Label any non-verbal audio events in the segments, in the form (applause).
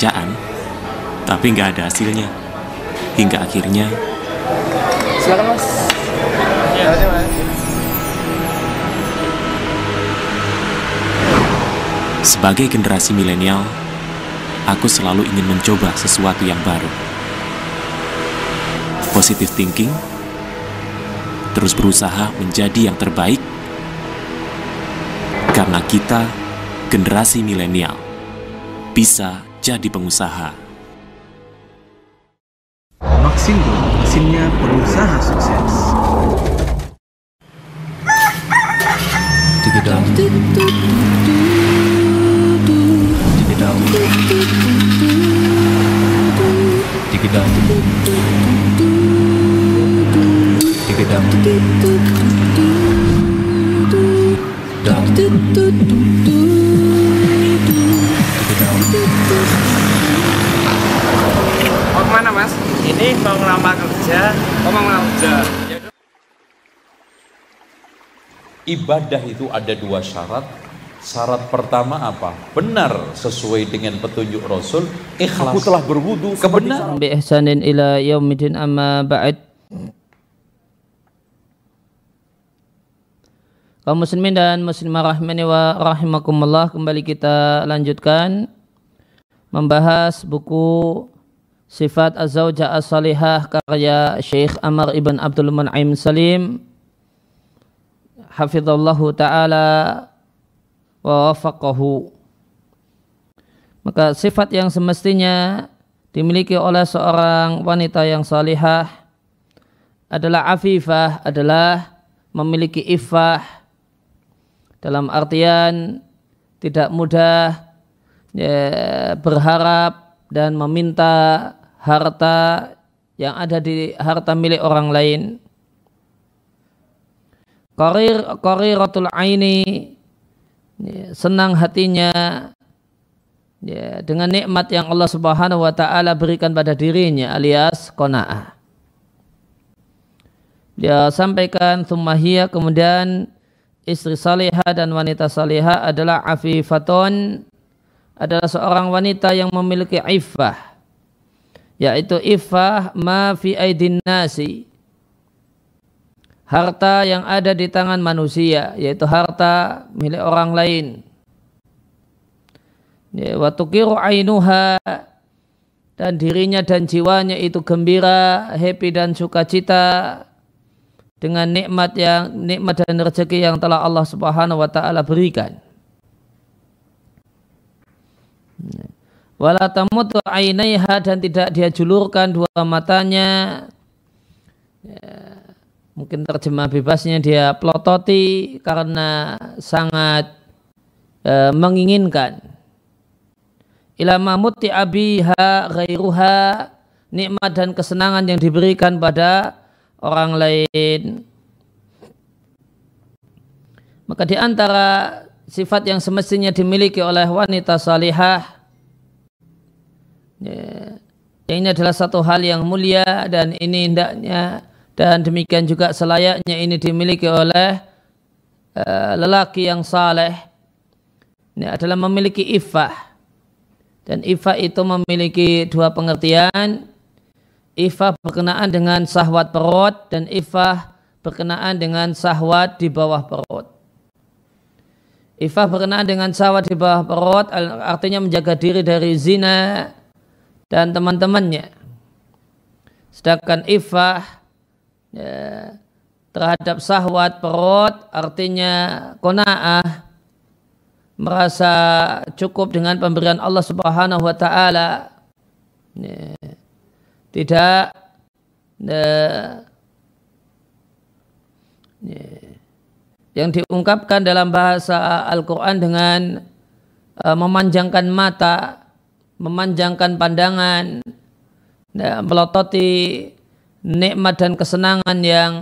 kerjaan, tapi nggak ada hasilnya. Hingga akhirnya... Silakan mas. Ya. Sebagai generasi milenial, aku selalu ingin mencoba sesuatu yang baru. Positive thinking, terus berusaha menjadi yang terbaik, karena kita, generasi milenial, bisa menjadi pengusaha. Maksimum, mesinnya pengusaha sukses. kemana mas? Ini mau ngelamar kerja. Oh mau ngelamar kerja. Ibadah itu ada dua syarat. Syarat pertama apa? Benar sesuai dengan petunjuk Rasul. Ikhlas. Aku telah berwudu. Kebenaran. Bi ihsanin ila yaumidin amma ba'id Kaum muslimin dan muslimah rahmani wa rahimakumullah kembali kita lanjutkan membahas buku Sifat az As-Salihah karya Syekh Amar Ibn Abdul Mun'im Salim Hafizallahu Ta'ala wa wafaqahu Maka sifat yang semestinya dimiliki oleh seorang wanita yang salihah adalah afifah, adalah memiliki ifah dalam artian tidak mudah ya, berharap dan meminta harta yang ada di harta milik orang lain. Qarir qariratul aini ya, senang hatinya ya, dengan nikmat yang Allah Subhanahu wa taala berikan pada dirinya alias qanaah. Dia sampaikan sumahiyah kemudian istri saleha dan wanita saleha adalah afifatun adalah seorang wanita yang memiliki iffah yaitu ifah ma fi aidin nasi harta yang ada di tangan manusia yaitu harta milik orang lain ya, wa tuqiru ainuha dan dirinya dan jiwanya itu gembira, happy dan sukacita dengan nikmat yang nikmat dan rezeki yang telah Allah Subhanahu wa taala berikan wala tamutu ainaiha dan tidak dia julurkan dua matanya ya, mungkin terjemah bebasnya dia pelototi karena sangat e, menginginkan ilama muti abiha ghairuha nikmat dan kesenangan yang diberikan pada orang lain maka di antara sifat yang semestinya dimiliki oleh wanita salihah Ya. ini adalah satu hal yang mulia dan ini hendaknya dan demikian juga selayaknya ini dimiliki oleh uh, lelaki yang saleh. Ini adalah memiliki ifah. Dan ifah itu memiliki dua pengertian. Ifah berkenaan dengan sahwat perut dan ifah berkenaan dengan sahwat di bawah perut. Ifah berkenaan dengan sahwat di bawah perut artinya menjaga diri dari zina, dan teman-temannya. Sedangkan ifah ya, terhadap sahwat perut artinya kona'ah merasa cukup dengan pemberian Allah Subhanahu wa taala. Ya, tidak ya, ya yang diungkapkan dalam bahasa Al-Quran dengan uh, memanjangkan mata memanjangkan pandangan, ya, melototi nikmat dan kesenangan yang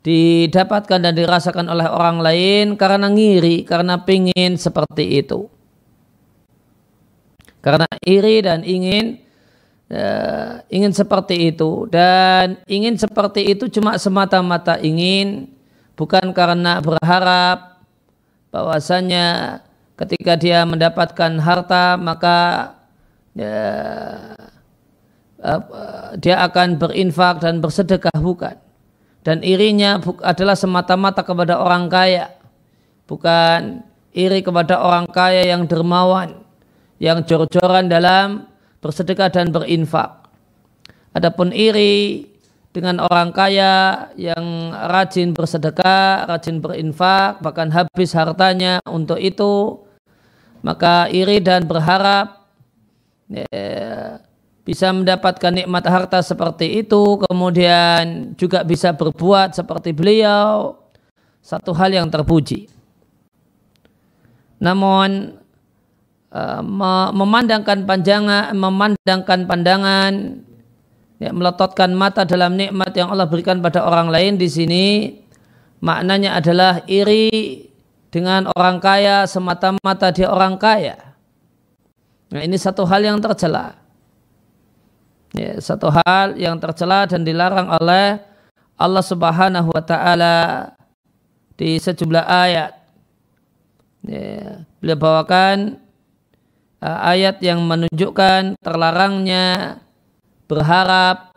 didapatkan dan dirasakan oleh orang lain karena ngiri, karena pingin seperti itu. Karena iri dan ingin uh, ingin seperti itu dan ingin seperti itu cuma semata-mata ingin bukan karena berharap bahwasanya ketika dia mendapatkan harta maka ya, dia akan berinfak dan bersedekah bukan dan irinya adalah semata-mata kepada orang kaya bukan iri kepada orang kaya yang dermawan yang jor-joran dalam bersedekah dan berinfak adapun iri dengan orang kaya yang rajin bersedekah, rajin berinfak, bahkan habis hartanya untuk itu, maka iri dan berharap Eh, bisa mendapatkan nikmat harta seperti itu, kemudian juga bisa berbuat seperti beliau, satu hal yang terpuji. Namun eh, memandangkan panjangan, memandangkan pandangan, ya, meletotkan mata dalam nikmat yang Allah berikan pada orang lain di sini maknanya adalah iri dengan orang kaya semata-mata dia orang kaya Nah, ini satu hal yang tercela. Ya, satu hal yang tercela dan dilarang oleh Allah Subhanahu wa taala di sejumlah ayat. Ya, beliau bawakan uh, ayat yang menunjukkan terlarangnya berharap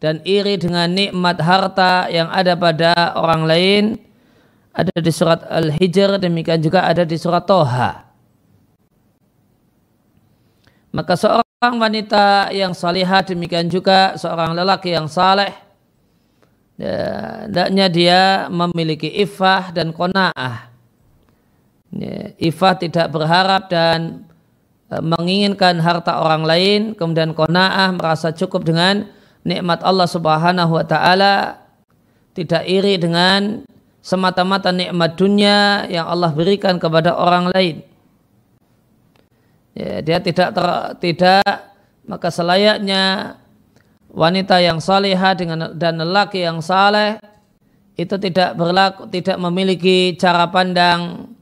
dan iri dengan nikmat harta yang ada pada orang lain ada di surat Al-Hijr demikian juga ada di surat Toha. Maka seorang wanita yang salihah demikian juga seorang lelaki yang saleh ya, hendaknya ya, dia memiliki ifah dan kona'ah. Ya, ifah tidak berharap dan e, menginginkan harta orang lain, kemudian kona'ah merasa cukup dengan nikmat Allah Subhanahu wa taala, tidak iri dengan semata-mata nikmat dunia yang Allah berikan kepada orang lain ya, dia tidak ter, tidak maka selayaknya wanita yang saleha dengan dan lelaki yang saleh itu tidak berlaku tidak memiliki cara pandang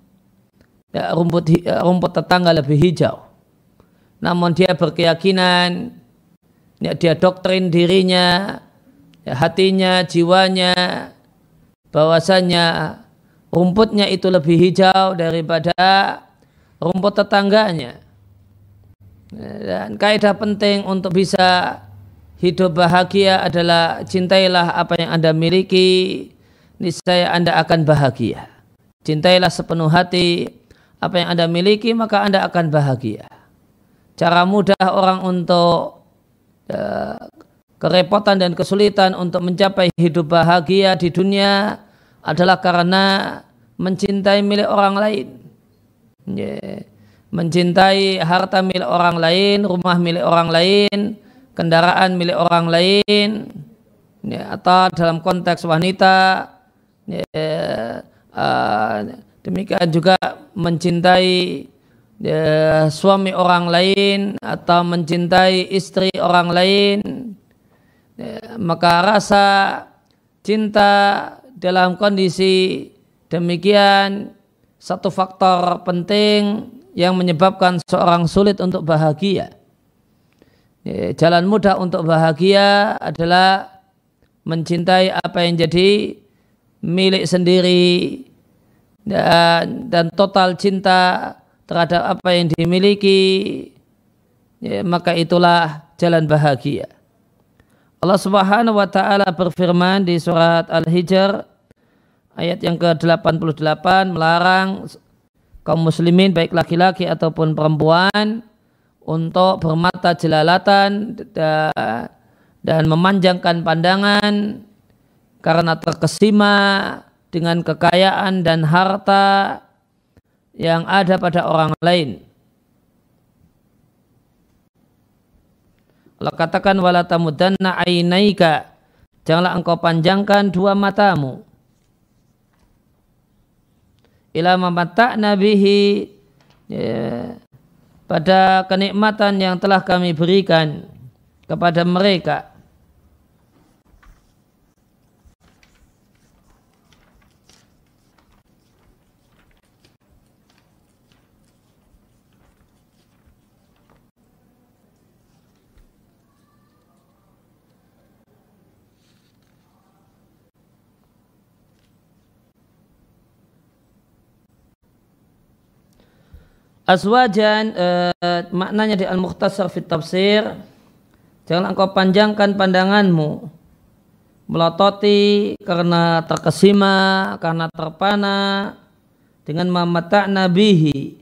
ya, rumput ya, rumput tetangga lebih hijau namun dia berkeyakinan ya, dia doktrin dirinya ya, hatinya jiwanya bahwasanya rumputnya itu lebih hijau daripada rumput tetangganya dan kaidah penting untuk bisa hidup bahagia adalah cintailah apa yang Anda miliki, niscaya Anda akan bahagia. Cintailah sepenuh hati apa yang Anda miliki, maka Anda akan bahagia. Cara mudah orang untuk uh, kerepotan dan kesulitan untuk mencapai hidup bahagia di dunia adalah karena mencintai milik orang lain. Yeah mencintai harta milik orang lain, rumah milik orang lain, kendaraan milik orang lain, ya, atau dalam konteks wanita, ya, uh, demikian juga mencintai ya, suami orang lain atau mencintai istri orang lain, ya, maka rasa cinta dalam kondisi demikian satu faktor penting yang menyebabkan seorang sulit untuk bahagia. Ya, jalan mudah untuk bahagia adalah mencintai apa yang jadi milik sendiri dan, ya, dan total cinta terhadap apa yang dimiliki ya, maka itulah jalan bahagia. Allah Subhanahu wa taala berfirman di surat Al-Hijr ayat yang ke-88 melarang kaum muslimin baik laki-laki ataupun perempuan untuk bermata jelalatan dan memanjangkan pandangan karena terkesima dengan kekayaan dan harta yang ada pada orang lain. Allah katakan wala tamudanna ainaika janganlah engkau panjangkan dua matamu ila mamata'na nabihi ya, pada kenikmatan yang telah kami berikan kepada mereka Aswajan eh, maknanya di Al-Mukhtasar fit tafsir jangan engkau panjangkan pandanganmu melototi karena terkesima karena terpana dengan mamata nabihi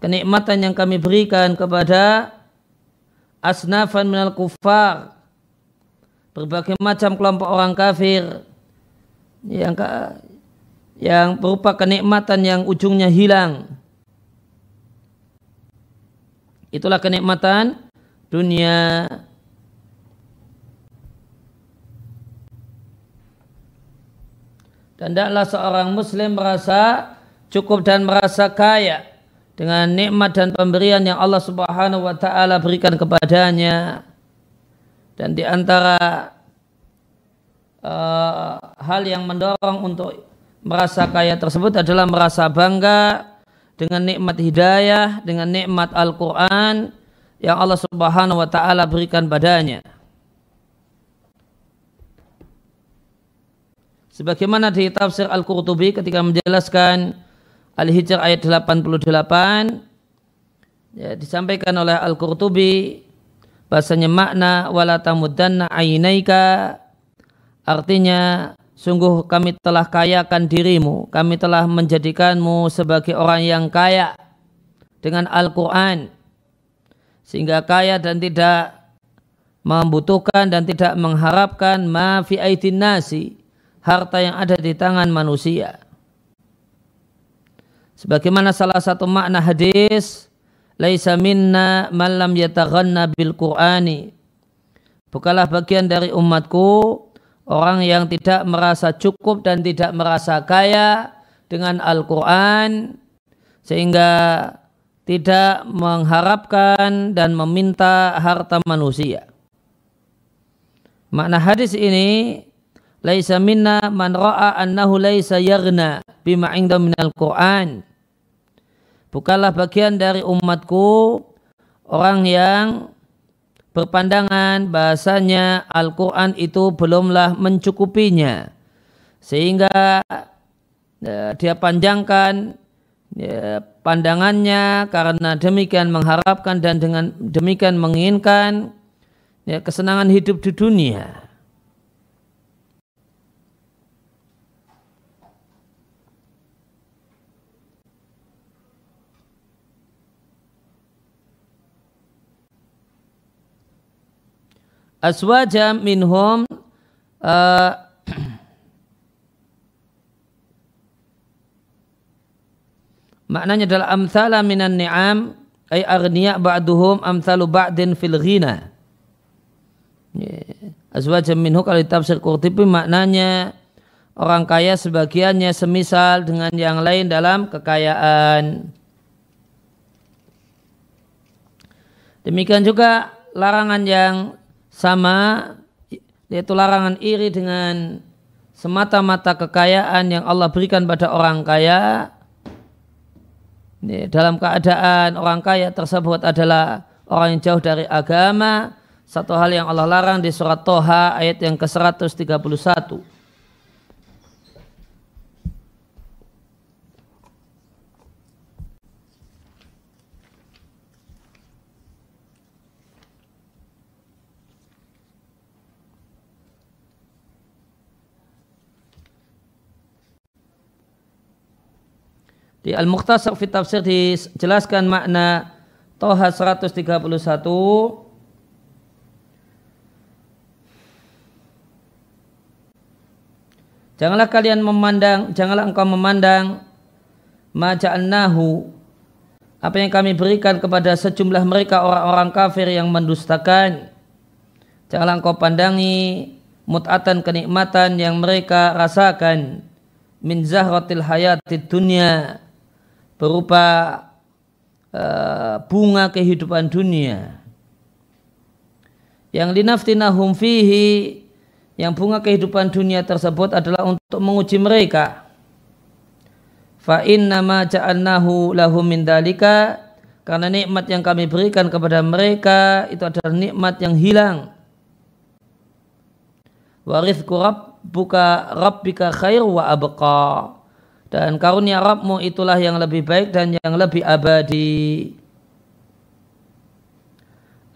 kenikmatan yang kami berikan kepada asnafan minal kufar berbagai macam kelompok orang kafir yang yang berupa kenikmatan yang ujungnya hilang Itulah kenikmatan dunia. Dan tidaklah seorang muslim merasa cukup dan merasa kaya dengan nikmat dan pemberian yang Allah Subhanahu wa taala berikan kepadanya. Dan di antara uh, hal yang mendorong untuk merasa kaya tersebut adalah merasa bangga dengan nikmat hidayah, dengan nikmat Al-Quran yang Allah Subhanahu wa Ta'ala berikan padanya. Sebagaimana di tafsir Al-Qurtubi ketika menjelaskan Al-Hijr ayat 88 ya, disampaikan oleh Al-Qurtubi bahasanya makna wala tamuddanna ainaika artinya Sungguh kami telah kayakan dirimu, kami telah menjadikanmu sebagai orang yang kaya dengan Al-Quran. Sehingga kaya dan tidak membutuhkan dan tidak mengharapkan ma fi nasi, harta yang ada di tangan manusia. Sebagaimana salah satu makna hadis, laisa minna man lam yataghanna bil Qur'ani. Bukalah bagian dari umatku Orang yang tidak merasa cukup dan tidak merasa kaya dengan Al-Quran sehingga tidak mengharapkan dan meminta harta manusia. Makna hadis ini laisa minna man ra'a annahu laisa yaghna bima inda minal Qur'an. Bukalah bagian dari umatku orang yang berpandangan bahasanya Al-Quran itu belumlah mencukupinya. Sehingga ya, dia panjangkan ya, pandangannya karena demikian mengharapkan dan dengan demikian menginginkan ya, kesenangan hidup di dunia. aswaja minhum uh, maknanya adalah amthala minan ni'am ay aghniya ba'duhum amthalu ba'din fil ghina aswaja minhu kalau ditafsir kurtipi maknanya orang kaya sebagiannya semisal dengan yang lain dalam kekayaan demikian juga larangan yang sama yaitu larangan iri dengan semata-mata kekayaan yang Allah berikan pada orang kaya ini dalam keadaan orang kaya tersebut adalah orang yang jauh dari agama satu hal yang Allah larang di surat Toha ayat yang ke-131 Di Al-Mukhtasar fi Tafsir dijelaskan makna Toha 131 Janganlah kalian memandang, janganlah engkau memandang maja'annahu apa yang kami berikan kepada sejumlah mereka orang-orang kafir yang mendustakan. Janganlah engkau pandangi mut'atan kenikmatan yang mereka rasakan min zahratil hayati dunia berupa uh, bunga kehidupan dunia yang dinaftinahum fihi yang bunga kehidupan dunia tersebut adalah untuk menguji mereka fa inna ma ja'alnahu lahum min dalika karena nikmat yang kami berikan kepada mereka itu adalah nikmat yang hilang warithku rabbuka rabbika khair wa abqa dan karunia ya Rabbmu itulah yang lebih baik dan yang lebih abadi.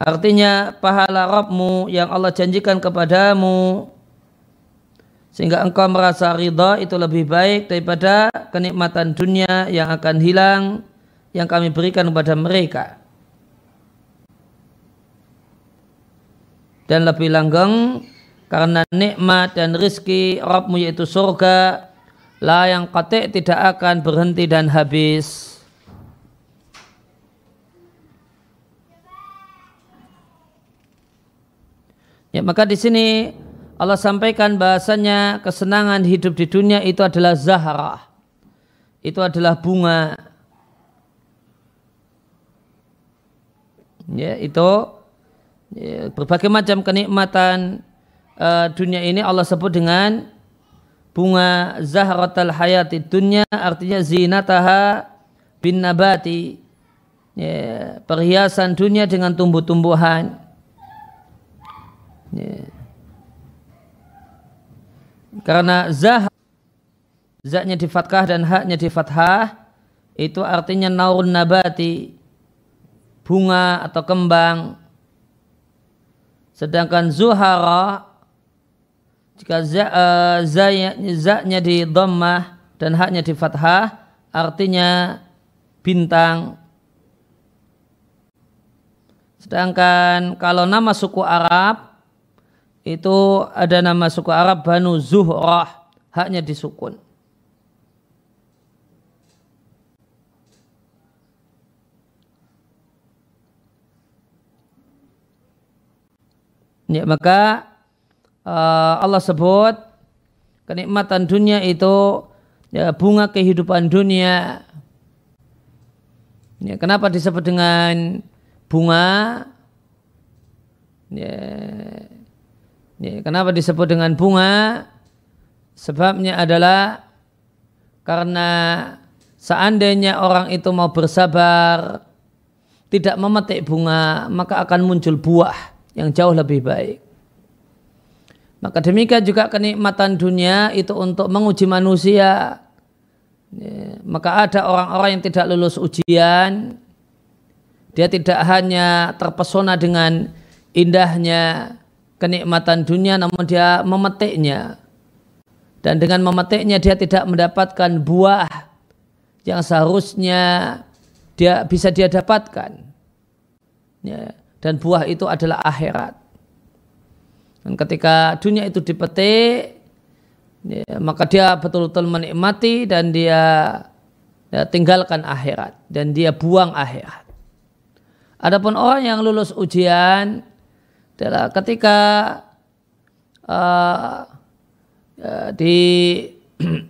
Artinya pahala Rabbmu yang Allah janjikan kepadamu sehingga engkau merasa ridha itu lebih baik daripada kenikmatan dunia yang akan hilang yang kami berikan kepada mereka. Dan lebih langgeng karena nikmat dan rizki Rabbmu yaitu surga La yang kotik tidak akan berhenti dan habis. Ya, maka di sini Allah sampaikan bahasanya kesenangan hidup di dunia itu adalah zaharah. Itu adalah bunga. Ya, itu ya, berbagai macam kenikmatan uh, dunia ini Allah sebut dengan bunga zahratal hayati dunya artinya zinataha bin nabati ya, perhiasan dunia dengan tumbuh-tumbuhan ya. karena zah zahnya di fatkah dan haknya di fathah itu artinya naurun nabati bunga atau kembang sedangkan zuhara jika za, uh, za-nya di dhammah dan haknya di fathah, artinya bintang. Sedangkan kalau nama suku Arab, itu ada nama suku Arab Banu Zuhrah, haknya di sukun. Ya, maka Eh, Allah sebut kenikmatan dunia itu ya, bunga kehidupan dunia. Ya, kenapa disebut dengan bunga? Ya, ya, kenapa disebut dengan bunga? Sebabnya adalah karena seandainya orang itu mau bersabar, tidak memetik bunga, maka akan muncul buah yang jauh lebih baik. Maka demikian juga kenikmatan dunia itu untuk menguji manusia. Ya, maka ada orang-orang yang tidak lulus ujian. Dia tidak hanya terpesona dengan indahnya kenikmatan dunia namun dia memetiknya. Dan dengan memetiknya dia tidak mendapatkan buah yang seharusnya dia bisa dia dapatkan. Ya, dan buah itu adalah akhirat. Dan ketika dunia itu dipetik, ya, maka dia betul-betul menikmati dan dia ya, tinggalkan akhirat dan dia buang akhirat. Adapun orang yang lulus ujian adalah ketika uh, ya, di (clears throat)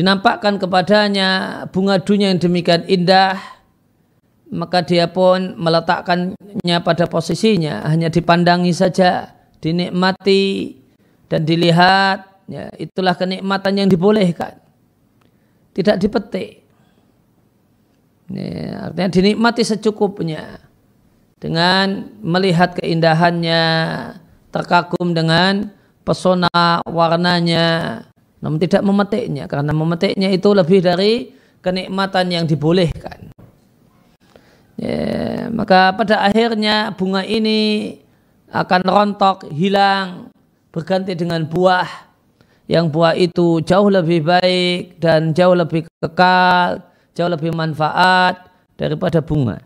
dinampakkan kepadanya bunga dunia yang demikian indah, maka dia pun meletakkannya pada posisinya, hanya dipandangi saja dinikmati dan dilihat ya, itulah kenikmatan yang dibolehkan tidak dipetik ya, artinya dinikmati secukupnya dengan melihat keindahannya terkagum dengan pesona warnanya namun tidak memetiknya karena memetiknya itu lebih dari kenikmatan yang dibolehkan ya, maka pada akhirnya bunga ini akan rontok, hilang, berganti dengan buah yang buah itu jauh lebih baik dan jauh lebih kekal, jauh lebih manfaat daripada bunga.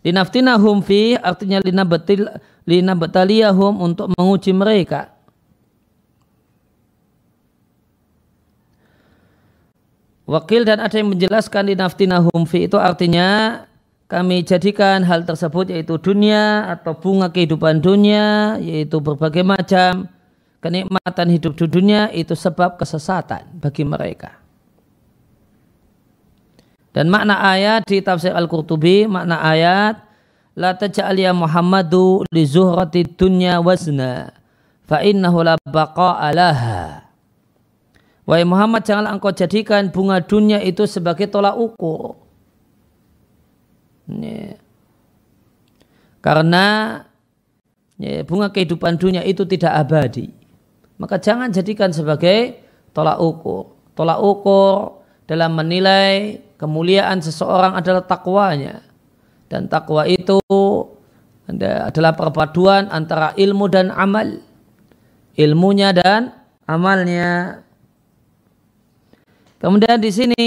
Linaftinahum fi artinya lina betil lina betaliyahum untuk menguji mereka. Wakil dan ada yang menjelaskan di naftinahum fi itu artinya kami jadikan hal tersebut yaitu dunia atau bunga kehidupan dunia yaitu berbagai macam kenikmatan hidup di dunia itu sebab kesesatan bagi mereka. Dan makna ayat di tafsir Al-Qurtubi, makna ayat la taj'al ya Muhammadu li zuhrati dunya wazna fa innahu la baqa'alaha. laha. Wahai Muhammad, janganlah engkau jadikan bunga dunia itu sebagai tolak ukur. Ya. Karena ya, bunga kehidupan dunia itu tidak abadi. Maka jangan jadikan sebagai tolak ukur. Tolak ukur dalam menilai kemuliaan seseorang adalah takwanya. Dan takwa itu adalah perpaduan antara ilmu dan amal. Ilmunya dan amalnya. Kemudian di sini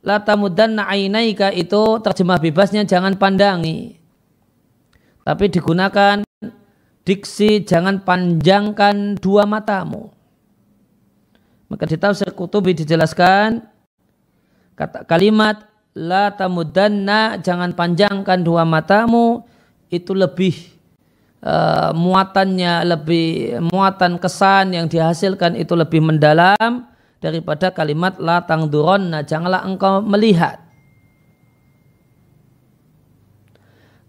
latamudan ainaika itu terjemah bebasnya jangan pandangi. Tapi digunakan diksi jangan panjangkan dua matamu. Maka di tafsir kutubi dijelaskan kata kalimat la tamudanna jangan panjangkan dua matamu itu lebih uh, muatannya lebih muatan kesan yang dihasilkan itu lebih mendalam daripada kalimat la tangduronna janganlah engkau melihat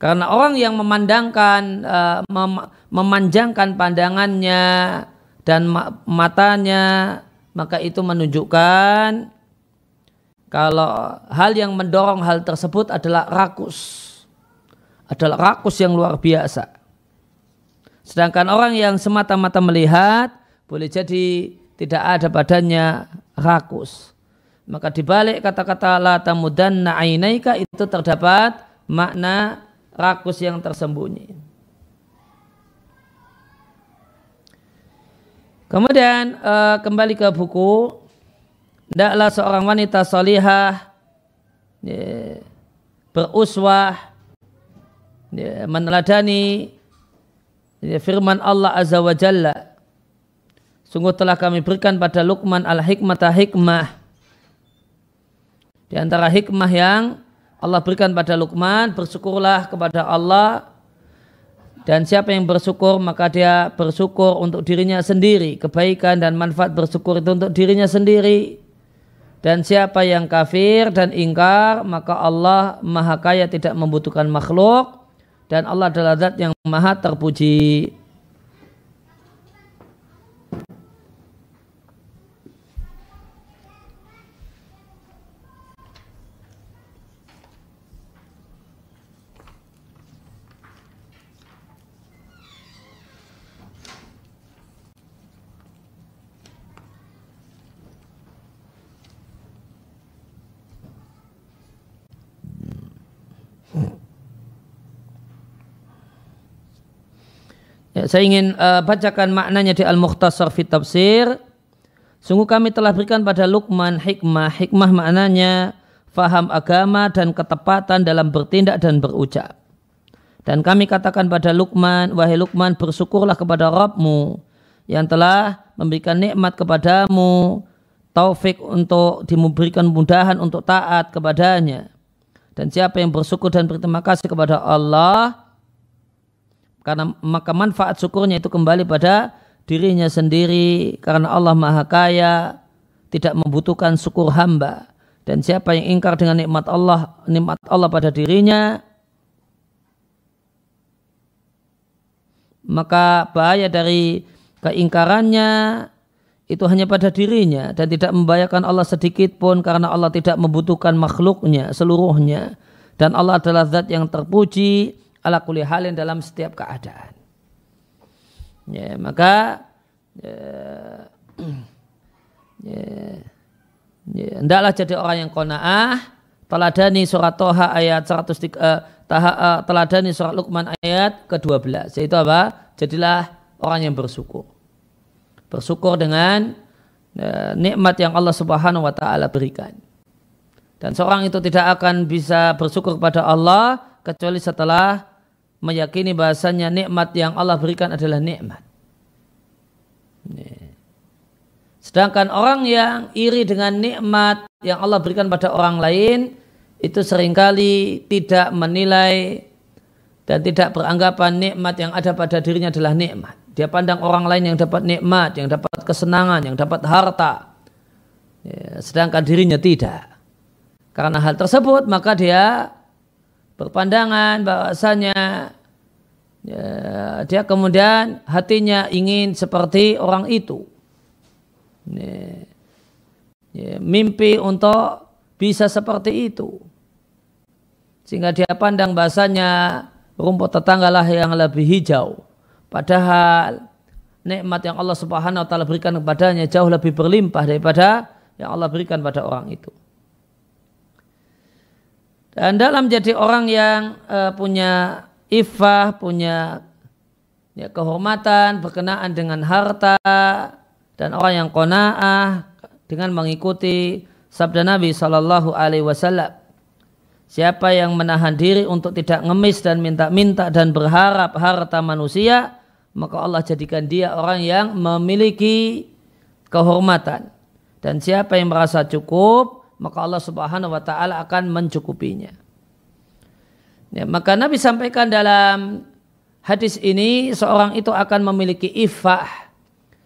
karena orang yang memandangkan eh, memanjangkan pandangannya dan matanya maka itu menunjukkan kalau hal yang mendorong hal tersebut adalah rakus adalah rakus yang luar biasa sedangkan orang yang semata-mata melihat boleh jadi tidak ada badannya rakus. Maka dibalik kata-kata la tamudanna ainaika itu terdapat makna rakus yang tersembunyi. Kemudian uh, kembali ke buku, hendaklah seorang wanita solihah ya, beruswah ya, meneladani ya, firman Allah Azza wa Jalla Sungguh telah kami berikan pada Luqman al-hikmata hikmah. Di antara hikmah yang Allah berikan pada Luqman, bersyukurlah kepada Allah dan siapa yang bersyukur maka dia bersyukur untuk dirinya sendiri. Kebaikan dan manfaat bersyukur itu untuk dirinya sendiri. Dan siapa yang kafir dan ingkar maka Allah maha kaya tidak membutuhkan makhluk dan Allah adalah zat yang maha terpuji. Ya, saya ingin uh, bacakan maknanya di Al-Mukhtasar fi Tafsir. Sungguh kami telah berikan pada Luqman hikmah. Hikmah maknanya faham agama dan ketepatan dalam bertindak dan berucap. Dan kami katakan pada Luqman, wahai Luqman bersyukurlah kepada Rabbmu yang telah memberikan nikmat kepadamu, taufik untuk diberikan mudahan untuk taat kepadanya. Dan siapa yang bersyukur dan berterima kasih kepada Allah, karena maka manfaat syukurnya itu kembali pada dirinya sendiri karena Allah Maha Kaya tidak membutuhkan syukur hamba dan siapa yang ingkar dengan nikmat Allah nikmat Allah pada dirinya maka bahaya dari keingkarannya itu hanya pada dirinya dan tidak membahayakan Allah sedikit pun karena Allah tidak membutuhkan makhluknya seluruhnya dan Allah adalah zat yang terpuji ala kulli halin dalam setiap keadaan. Ya, maka ya, (clears throat) ya, ya, hendaklah jadi orang yang kona'ah teladani surat Toha ayat 103 uh, eh, taha, uh, teladani surat Luqman ayat ke-12 yaitu apa? Jadilah orang yang bersyukur. Bersyukur dengan uh, nikmat yang Allah Subhanahu wa taala berikan. Dan seorang itu tidak akan bisa bersyukur kepada Allah kecuali setelah meyakini bahasanya nikmat yang Allah berikan adalah nikmat. Sedangkan orang yang iri dengan nikmat yang Allah berikan pada orang lain itu seringkali tidak menilai dan tidak beranggapan nikmat yang ada pada dirinya adalah nikmat. Dia pandang orang lain yang dapat nikmat, yang dapat kesenangan, yang dapat harta. Ya, sedangkan dirinya tidak. Karena hal tersebut maka dia berpandangan bahwasanya ya, dia kemudian hatinya ingin seperti orang itu. Ya, ya, mimpi untuk bisa seperti itu. Sehingga dia pandang bahasanya rumput tetanggalah yang lebih hijau. Padahal nikmat yang Allah Subhanahu wa taala berikan kepadanya jauh lebih berlimpah daripada yang Allah berikan pada orang itu. Dan dalam jadi orang yang uh, punya ifah, punya ya, kehormatan berkenaan dengan harta dan orang yang kona'ah dengan mengikuti sabda Nabi Shallallahu Alaihi Wasallam. Siapa yang menahan diri untuk tidak ngemis dan minta-minta dan berharap harta manusia, maka Allah jadikan dia orang yang memiliki kehormatan. Dan siapa yang merasa cukup, maka Allah Subhanahu wa taala akan mencukupinya. Ya, maka Nabi sampaikan dalam hadis ini seorang itu akan memiliki ifah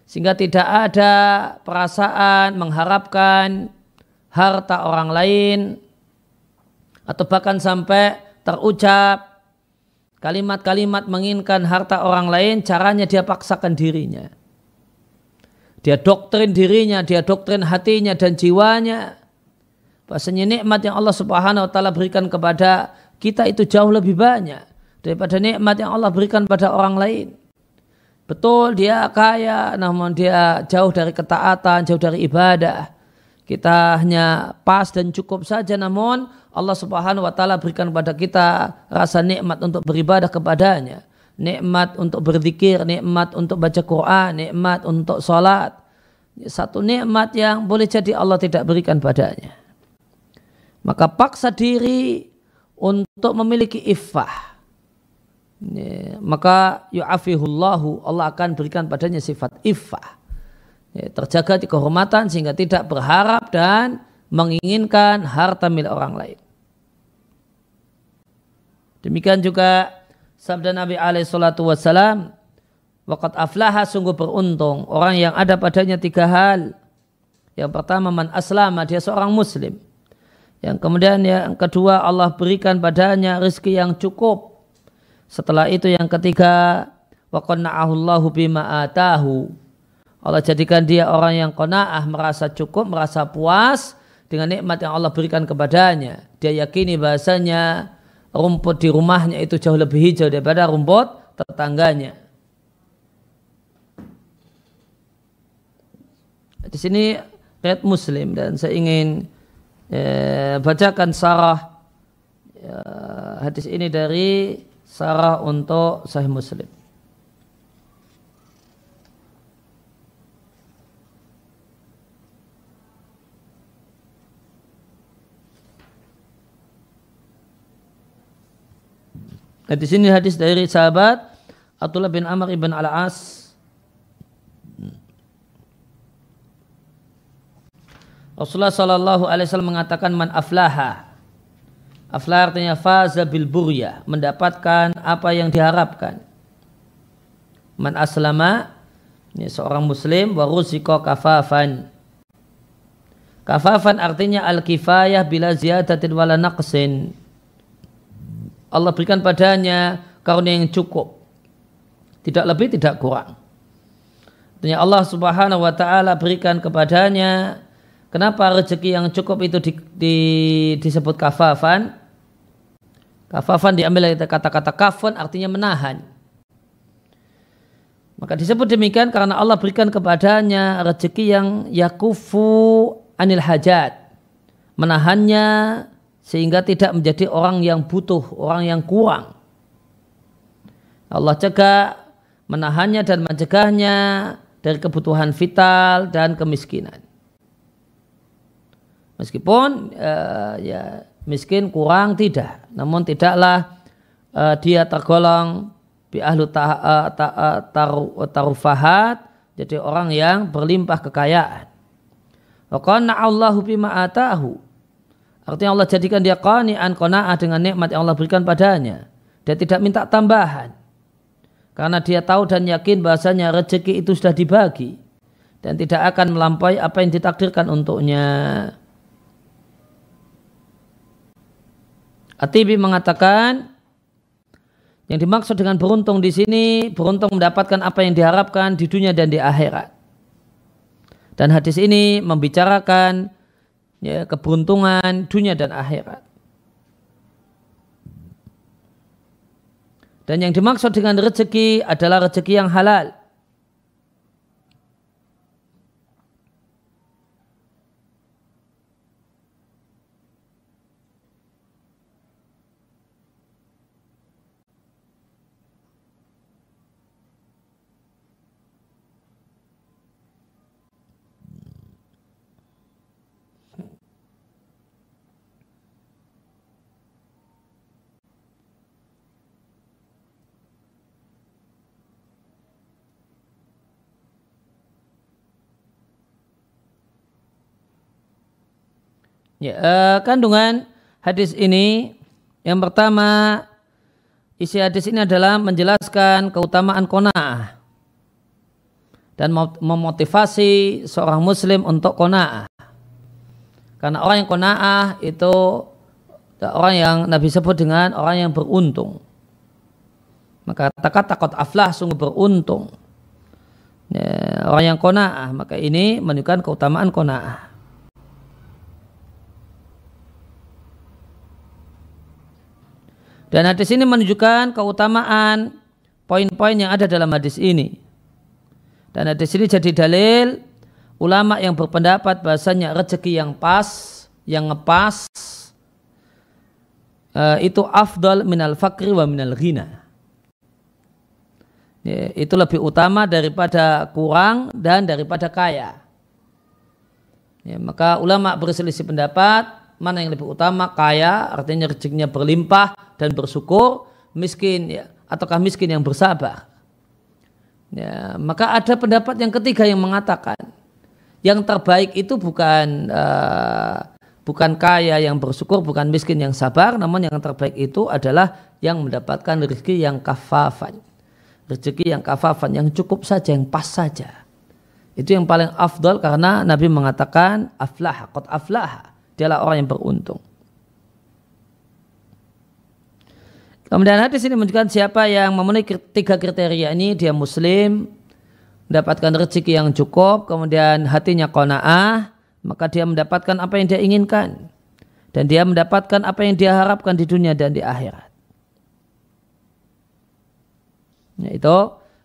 sehingga tidak ada perasaan mengharapkan harta orang lain atau bahkan sampai terucap kalimat-kalimat menginginkan harta orang lain caranya dia paksakan dirinya dia doktrin dirinya dia doktrin hatinya dan jiwanya Bahasanya nikmat yang Allah Subhanahu wa taala berikan kepada kita itu jauh lebih banyak daripada nikmat yang Allah berikan pada orang lain. Betul dia kaya namun dia jauh dari ketaatan, jauh dari ibadah. Kita hanya pas dan cukup saja namun Allah Subhanahu wa taala berikan kepada kita rasa nikmat untuk beribadah kepadanya, nikmat untuk berzikir, nikmat untuk baca Quran, nikmat untuk salat. Satu nikmat yang boleh jadi Allah tidak berikan padanya. Maka paksa diri untuk memiliki iffah. Ya, maka yu'afihullahu Allah akan berikan padanya sifat iffah. Ya, terjaga di kehormatan sehingga tidak berharap dan menginginkan harta milik orang lain. Demikian juga sabda Nabi alaihi salatu wassalam, Waqat aflaha sungguh beruntung orang yang ada padanya tiga hal. Yang pertama man aslama dia seorang muslim. Yang kemudian yang kedua Allah berikan padanya rezeki yang cukup. Setelah itu yang ketiga wa bima atahu. Allah jadikan dia orang yang qanaah merasa cukup, merasa puas dengan nikmat yang Allah berikan kepadanya. Dia yakini bahasanya rumput di rumahnya itu jauh lebih hijau daripada rumput tetangganya. Di sini red Muslim dan saya ingin eh, bacakan sarah eh, hadis ini dari sarah untuk Sahih Muslim. Nah, di sini hadis dari sahabat Abdullah bin Amr ibn Al-As Rasulullah Shallallahu Alaihi Wasallam mengatakan man aflaha. Aflah artinya faza bil burya, mendapatkan apa yang diharapkan. Man aslama, ini seorang muslim, waruziko kafafan. Kafafan artinya al-kifayah bila ziyadatin wala naqsin. Allah berikan padanya karunia yang cukup. Tidak lebih, tidak kurang. Artinya Allah subhanahu wa ta'ala berikan kepadanya Kenapa rezeki yang cukup itu di, di, disebut kafafan? Kafafan diambil dari kata-kata kafan artinya menahan. Maka disebut demikian karena Allah berikan kepadanya rezeki yang yakufu anil hajat. Menahannya sehingga tidak menjadi orang yang butuh, orang yang kurang. Allah cegah menahannya dan mencegahnya dari kebutuhan vital dan kemiskinan. Meskipun uh, ya miskin kurang tidak, namun tidaklah uh, dia tergolong bi ahlu eh, ta, uh, ta, uh, taru, tarufahat, jadi orang yang berlimpah kekayaan. Wakana Allahu bima atahu. Artinya Allah jadikan dia qani'an qana'ah dengan nikmat yang Allah berikan padanya. Dia tidak minta tambahan. Karena dia tahu dan yakin bahasanya rezeki itu sudah dibagi. Dan tidak akan melampaui apa yang ditakdirkan untuknya. Atibi mengatakan yang dimaksud dengan beruntung di sini beruntung mendapatkan apa yang diharapkan di dunia dan di akhirat. Dan hadis ini membicarakan ya, keberuntungan dunia dan akhirat. Dan yang dimaksud dengan rezeki adalah rezeki yang halal. Ya, uh, kandungan hadis ini yang pertama isi hadis ini adalah menjelaskan keutamaan kona'ah dan memotivasi seorang muslim untuk kona'ah. Karena orang yang kona'ah itu orang yang Nabi sebut dengan orang yang beruntung. Maka takat takut aflah sungguh beruntung. Ya, orang yang kona'ah, maka ini menunjukkan keutamaan kona'ah. Dan hadis ini menunjukkan keutamaan poin-poin yang ada dalam hadis ini. Dan hadis ini jadi dalil ulama yang berpendapat bahasanya rezeki yang pas, yang ngepas eh, itu afdal minal fakri wa minal ghina. Ya, itu lebih utama daripada kurang dan daripada kaya. Ya, maka ulama berselisih pendapat mana yang lebih utama kaya artinya rezekinya berlimpah dan bersyukur miskin ya ataukah miskin yang bersabar ya maka ada pendapat yang ketiga yang mengatakan yang terbaik itu bukan uh, bukan kaya yang bersyukur bukan miskin yang sabar namun yang terbaik itu adalah yang mendapatkan rezeki yang kafafan rezeki yang kafafan yang cukup saja yang pas saja itu yang paling afdol karena Nabi mengatakan aflaha kot aflaha dialah orang yang beruntung. Kemudian hadis ini menunjukkan siapa yang memenuhi tiga kriteria ini, dia muslim, mendapatkan rezeki yang cukup, kemudian hatinya kona'ah, maka dia mendapatkan apa yang dia inginkan. Dan dia mendapatkan apa yang dia harapkan di dunia dan di akhirat. Nah, itu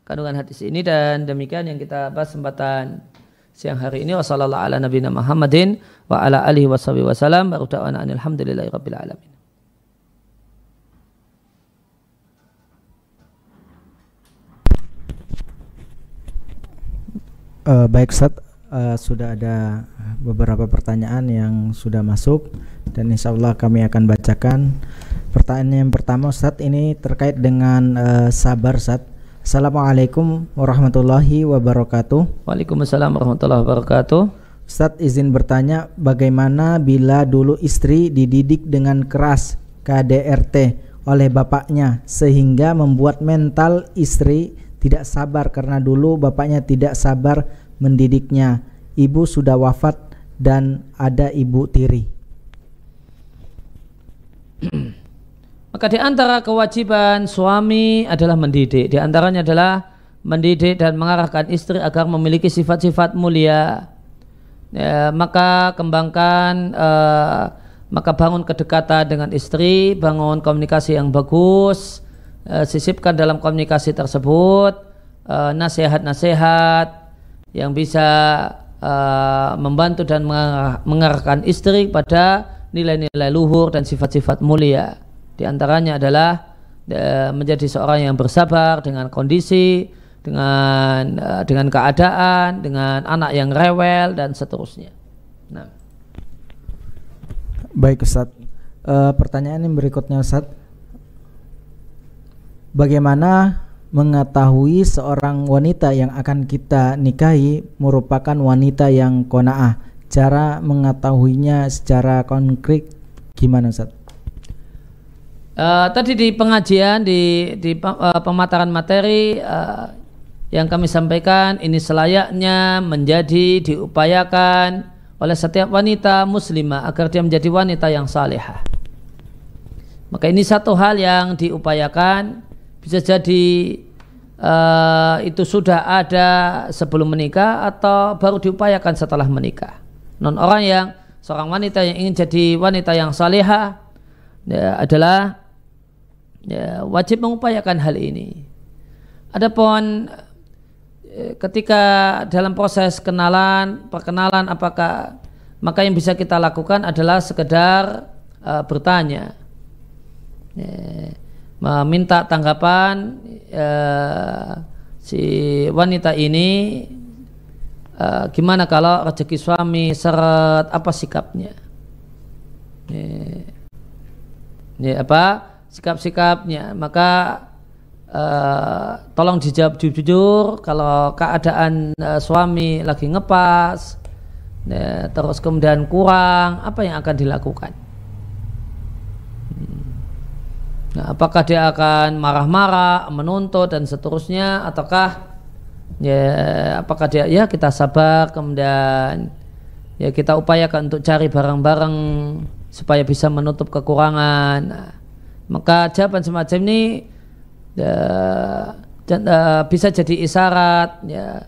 kandungan hadis ini dan demikian yang kita bahas sempatan siang hari ini wasallallahu ala nabiyina Muhammadin wa ala alihi washabihi wasallam wa ta'ala rabbil alamin Uh, baik Ustaz, uh, sudah ada beberapa pertanyaan yang sudah masuk dan insya Allah kami akan bacakan. Pertanyaan yang pertama Ustaz ini terkait dengan uh, sabar Ustaz Assalamualaikum warahmatullahi wabarakatuh. Waalaikumsalam warahmatullahi wabarakatuh. Ustaz izin bertanya, bagaimana bila dulu istri dididik dengan keras KDRT oleh bapaknya sehingga membuat mental istri tidak sabar karena dulu bapaknya tidak sabar mendidiknya. Ibu sudah wafat dan ada ibu tiri. (clears throat) Maka di antara kewajiban suami adalah mendidik. Di antaranya adalah mendidik dan mengarahkan istri agar memiliki sifat-sifat mulia. Ya, maka kembangkan, uh, maka bangun kedekatan dengan istri, bangun komunikasi yang bagus, uh, sisipkan dalam komunikasi tersebut eh, nasihat-nasihat uh, yang bisa membantu dan mengarahkan istri pada nilai-nilai luhur dan sifat-sifat mulia. Di antaranya adalah e, menjadi seorang yang bersabar dengan kondisi, dengan e, dengan keadaan, dengan anak yang rewel dan seterusnya. Nah. Baik Ustaz. E, pertanyaan yang berikutnya Ustaz. Bagaimana mengetahui seorang wanita yang akan kita nikahi merupakan wanita yang kona'ah? Cara mengetahuinya secara konkret gimana Ustaz? Uh, tadi di pengajian di di uh, pemataran materi uh, yang kami sampaikan ini selayaknya menjadi diupayakan oleh setiap wanita muslimah agar dia menjadi wanita yang salehah. Maka ini satu hal yang diupayakan bisa jadi uh, itu sudah ada sebelum menikah atau baru diupayakan setelah menikah. Non orang yang seorang wanita yang ingin jadi wanita yang salehah ya, adalah ya, wajib mengupayakan hal ini. Adapun eh, ketika dalam proses kenalan, perkenalan apakah maka yang bisa kita lakukan adalah sekedar uh, bertanya. Ya, meminta tanggapan uh, si wanita ini uh, gimana kalau rezeki suami seret apa sikapnya. Ya, ya apa? sikap-sikapnya maka uh, tolong dijawab jujur kalau keadaan uh, suami lagi ngepas ya, terus kemudian kurang apa yang akan dilakukan hmm. nah, apakah dia akan marah-marah menuntut dan seterusnya ataukah ya apakah dia ya kita sabar kemudian ya kita upayakan untuk cari barang-barang supaya bisa menutup kekurangan nah, maka jawaban semacam ini ya, dan, uh, bisa jadi isyarat ya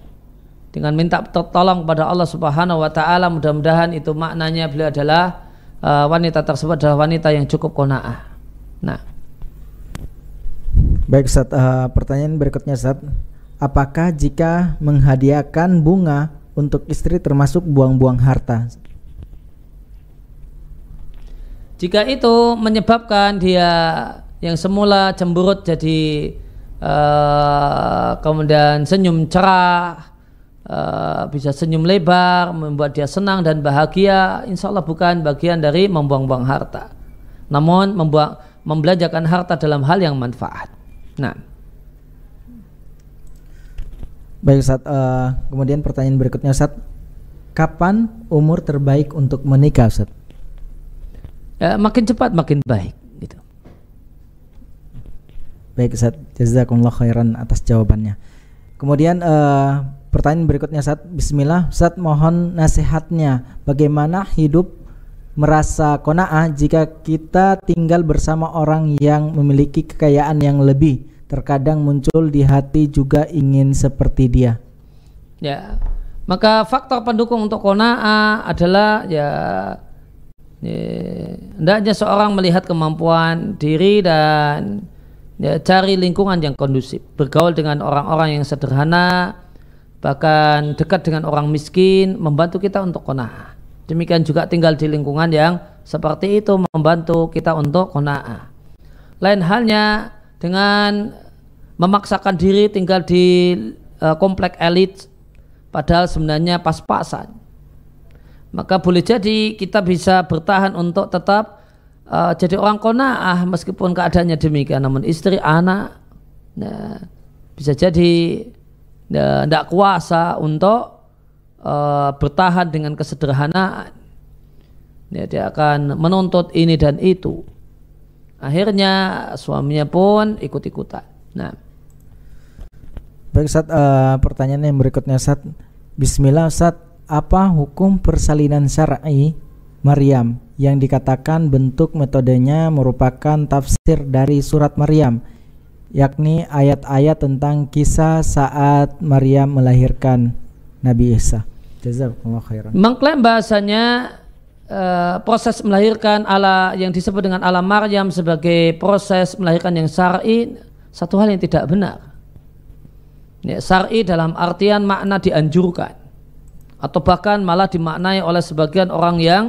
dengan minta tolong kepada Allah Subhanahu wa taala mudah-mudahan itu maknanya beliau adalah uh, wanita tersebut adalah wanita yang cukup qanaah. Nah. Baik Ustaz, uh, pertanyaan berikutnya Ustaz. Apakah jika menghadiahkan bunga untuk istri termasuk buang-buang harta? Jika itu menyebabkan dia yang semula cemburut jadi uh, kemudian senyum cerah, uh, bisa senyum lebar, membuat dia senang dan bahagia, insya Allah bukan bagian dari membuang-buang harta. Namun membuang, membelanjakan harta dalam hal yang manfaat. Nah. Baik Ustaz, uh, kemudian pertanyaan berikutnya Ustaz. Kapan umur terbaik untuk menikah Ustaz? ya, makin cepat makin baik gitu. Baik Ustaz, jazakumullah khairan atas jawabannya. Kemudian uh, pertanyaan berikutnya Ustaz, bismillah Ustaz mohon nasihatnya bagaimana hidup merasa kona'ah jika kita tinggal bersama orang yang memiliki kekayaan yang lebih terkadang muncul di hati juga ingin seperti dia. Ya, maka faktor pendukung untuk kona'ah adalah ya Ya, hendaknya ya, seorang melihat kemampuan diri dan ya, cari lingkungan yang kondusif bergaul dengan orang-orang yang sederhana bahkan dekat dengan orang miskin membantu kita untuk kona'ah demikian juga tinggal di lingkungan yang seperti itu membantu kita untuk kona'ah lain halnya dengan memaksakan diri tinggal di uh, komplek elit padahal sebenarnya pas-pasan maka boleh jadi kita bisa bertahan untuk tetap uh, jadi orang kona'ah meskipun keadaannya demikian namun istri anak ya, bisa jadi tidak nah, ya, kuasa untuk uh, bertahan dengan kesederhanaan ya, dia akan menuntut ini dan itu akhirnya suaminya pun ikut-ikutan nah baik Sat, uh, eh, pertanyaan yang berikutnya Sat Bismillah Sat apa hukum persalinan syar'i Maryam yang dikatakan bentuk metodenya merupakan tafsir dari surat Maryam yakni ayat-ayat tentang kisah saat Maryam melahirkan Nabi Isa. Jazakumullah khairan. Mengklaim bahasanya Uh, proses melahirkan ala yang disebut dengan ala Maryam sebagai proses melahirkan yang syar'i satu hal yang tidak benar. Ya, syar'i dalam artian makna dianjurkan atau bahkan malah dimaknai oleh sebagian orang yang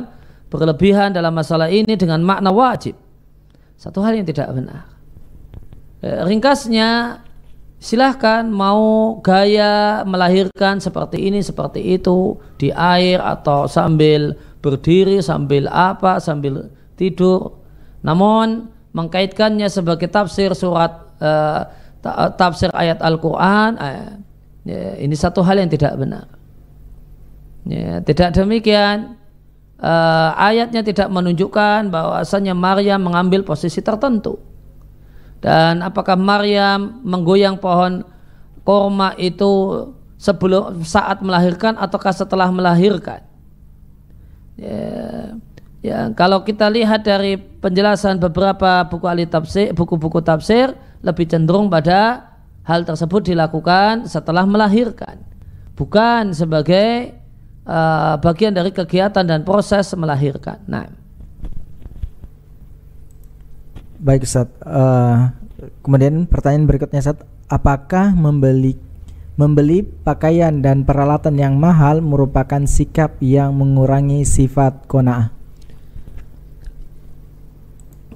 berlebihan dalam masalah ini dengan makna wajib. Satu hal yang tidak benar. E, ringkasnya silahkan mau gaya melahirkan seperti ini seperti itu di air atau sambil berdiri sambil apa sambil tidur. Namun mengkaitkannya sebagai tafsir surat e, tafsir ayat Al-Qur'an e, ini satu hal yang tidak benar. Ya, tidak demikian. Uh, ayatnya tidak menunjukkan bahwasanya Maria mengambil posisi tertentu. Dan apakah Maryam menggoyang pohon korma itu sebelum saat melahirkan ataukah setelah melahirkan? Ya, ya kalau kita lihat dari penjelasan beberapa buku ahli tafsir, buku-buku tafsir lebih cenderung pada hal tersebut dilakukan setelah melahirkan, bukan sebagai Eh, bagian dari kegiatan dan proses melahirkan. Nah, baik Ustaz. Uh, kemudian pertanyaan berikutnya Ustaz, apakah membeli membeli pakaian dan peralatan yang mahal merupakan sikap yang mengurangi sifat kona'ah?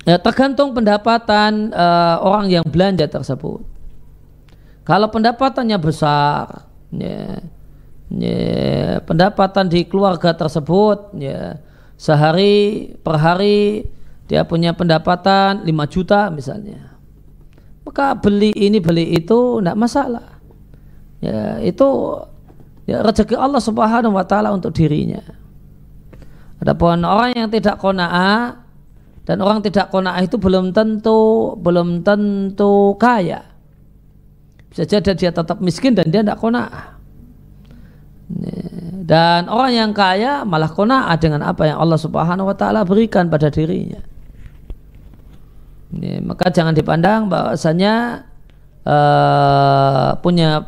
Ya, tergantung pendapatan uh, orang yang belanja tersebut. Kalau pendapatannya besar, ya, ya, pendapatan di keluarga tersebut ya sehari per hari dia punya pendapatan 5 juta misalnya maka beli ini beli itu tidak masalah ya itu ya, rezeki Allah Subhanahu wa taala untuk dirinya adapun orang yang tidak qanaah dan orang tidak qanaah itu belum tentu belum tentu kaya bisa jadi dia tetap miskin dan dia tidak qanaah dan orang yang kaya malah kona'ah dengan apa yang Allah Subhanahu wa taala berikan pada dirinya. Ini, maka jangan dipandang bahwasanya uh, punya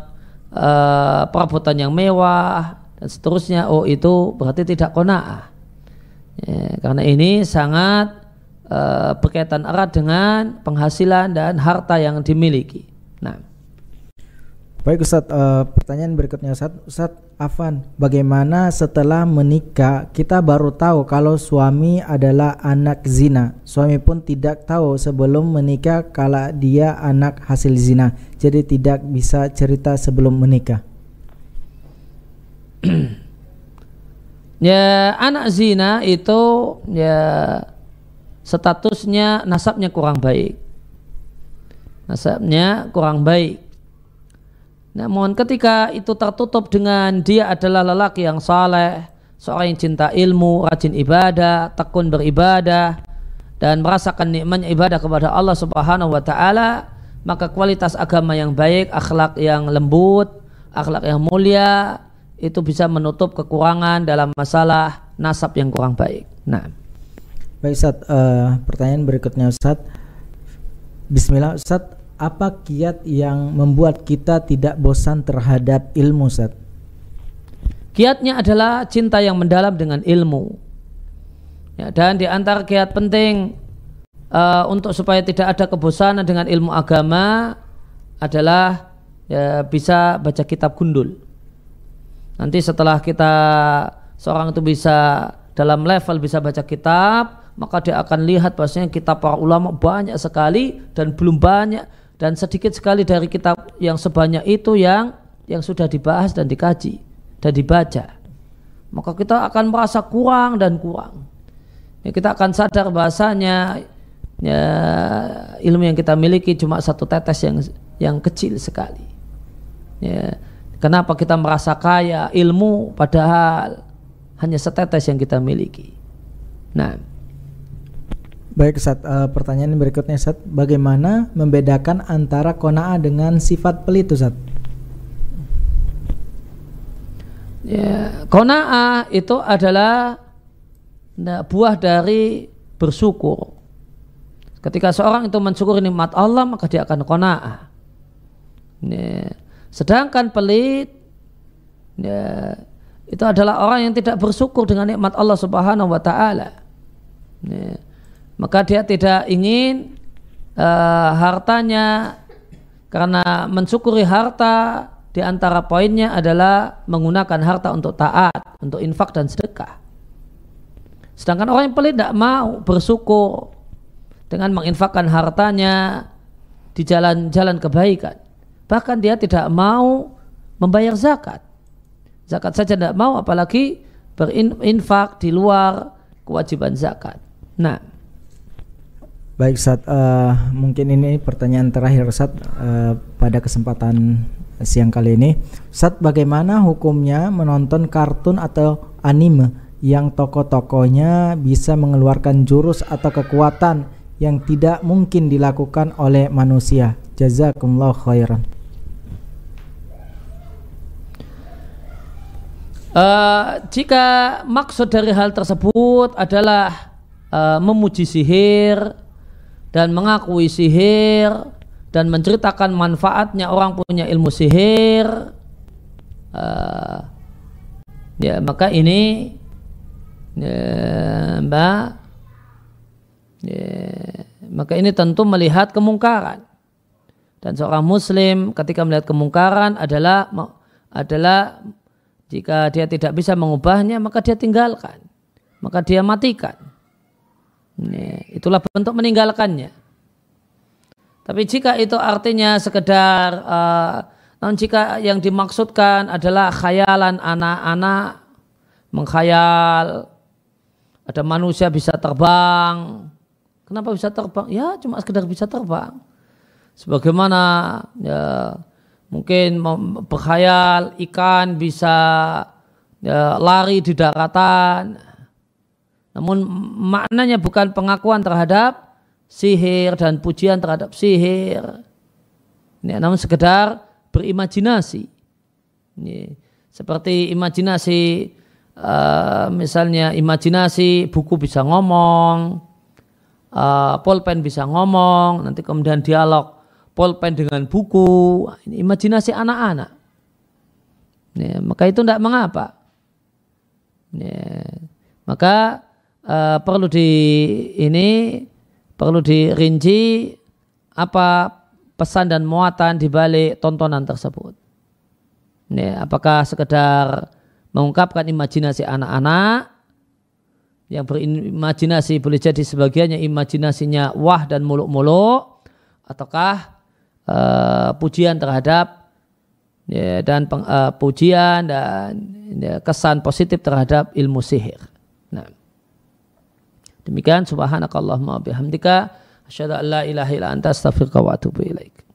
uh, perabotan yang mewah dan seterusnya oh itu berarti tidak kona'ah. Ya, karena ini sangat uh, berkaitan erat dengan penghasilan dan harta yang dimiliki. Nah. Baik Ustaz, pertanyaan berikutnya Ustaz, Ustaz Afan, bagaimana setelah menikah kita baru tahu kalau suami adalah anak zina? Suami pun tidak tahu sebelum menikah kalau dia anak hasil zina. Jadi tidak bisa cerita sebelum menikah. (clears throat) ya, anak zina itu ya statusnya nasabnya kurang baik. Nasabnya kurang baik namun ketika itu tertutup dengan dia adalah lelaki yang saleh, seorang yang cinta ilmu, rajin ibadah, tekun beribadah, dan merasakan nikmatnya ibadah kepada Allah Subhanahu wa taala, maka kualitas agama yang baik, akhlak yang lembut, akhlak yang mulia itu bisa menutup kekurangan dalam masalah nasab yang kurang baik. Nah. Baik Ustaz, uh, pertanyaan berikutnya Ustaz. Bismillah Ustaz, apa kiat yang membuat kita tidak bosan terhadap ilmu Ustaz? Kiatnya adalah cinta yang mendalam dengan ilmu. Ya, dan di antara kiat penting uh, untuk supaya tidak ada kebosanan dengan ilmu agama adalah ya, bisa baca kitab gundul. Nanti setelah kita seorang itu bisa dalam level bisa baca kitab, maka dia akan lihat bahasanya kitab para ulama banyak sekali dan belum banyak dan sedikit sekali dari kitab yang sebanyak itu yang yang sudah dibahas dan dikaji dan dibaca maka kita akan merasa kurang dan kurang ya, kita akan sadar bahasanya ya, ilmu yang kita miliki cuma satu tetes yang yang kecil sekali ya, kenapa kita merasa kaya ilmu padahal hanya setetes yang kita miliki nah Baik Sat, uh, pertanyaan berikutnya Sat, bagaimana membedakan antara kona'ah dengan sifat pelit Sat? Ya, kona'ah itu adalah nah, buah dari bersyukur. Ketika seorang itu mensyukuri nikmat Allah, maka dia akan kona'ah. Ya. Sedangkan pelit ya, itu adalah orang yang tidak bersyukur dengan nikmat Allah Subhanahu wa taala. Ya maka dia tidak ingin e, hartanya karena mensyukuri harta di antara poinnya adalah menggunakan harta untuk taat, untuk infak dan sedekah. Sedangkan orang yang pelit tidak mau bersyukur dengan menginfakkan hartanya di jalan-jalan kebaikan. Bahkan dia tidak mau membayar zakat. Zakat saja tidak mau apalagi berinfak di luar kewajiban zakat. Nah, Baik saat uh, eh, mungkin ini pertanyaan terakhir saat uh, eh, pada kesempatan siang kali ini. Saat bagaimana hukumnya menonton kartun atau anime yang tokoh-tokohnya bisa mengeluarkan jurus atau kekuatan yang tidak mungkin dilakukan oleh manusia. Jazakumullah khairan. Uh, jika maksud dari hal tersebut adalah uh, memuji sihir, dan mengakui sihir dan menceritakan manfaatnya orang punya ilmu sihir uh, ya maka ini ya, mbak ya, maka ini tentu melihat kemungkaran dan seorang muslim ketika melihat kemungkaran adalah adalah jika dia tidak bisa mengubahnya maka dia tinggalkan maka dia matikan Itulah bentuk meninggalkannya. Tapi jika itu artinya sekedar, uh, jika yang dimaksudkan adalah khayalan anak-anak, mengkhayal, ada manusia bisa terbang. Kenapa bisa terbang? Ya cuma sekedar bisa terbang. Sebagaimana ya, mungkin berkhayal ikan bisa ya, lari di daratan, namun maknanya bukan pengakuan terhadap sihir dan pujian terhadap sihir. Ini namun sekedar berimajinasi. Ini, seperti imajinasi uh, misalnya imajinasi buku bisa ngomong, uh, pulpen bisa ngomong, nanti kemudian dialog pulpen dengan buku. Ini imajinasi anak-anak. ini maka itu tidak mengapa. ini maka uh, perlu di ini perlu dirinci apa pesan dan muatan di balik tontonan tersebut. Ini apakah sekedar mengungkapkan imajinasi anak-anak yang berimajinasi boleh jadi sebagiannya imajinasinya wah dan muluk-muluk ataukah uh, pujian terhadap ya, dan peng, uh, pujian dan ya, kesan positif terhadap ilmu sihir. Demikian subhanakallahumma bihamdika asyhadu an la ilaha illa anta astaghfiruka wa atubu ilaika.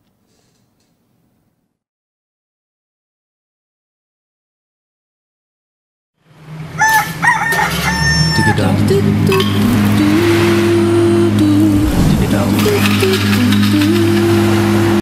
Digidum. Digidum.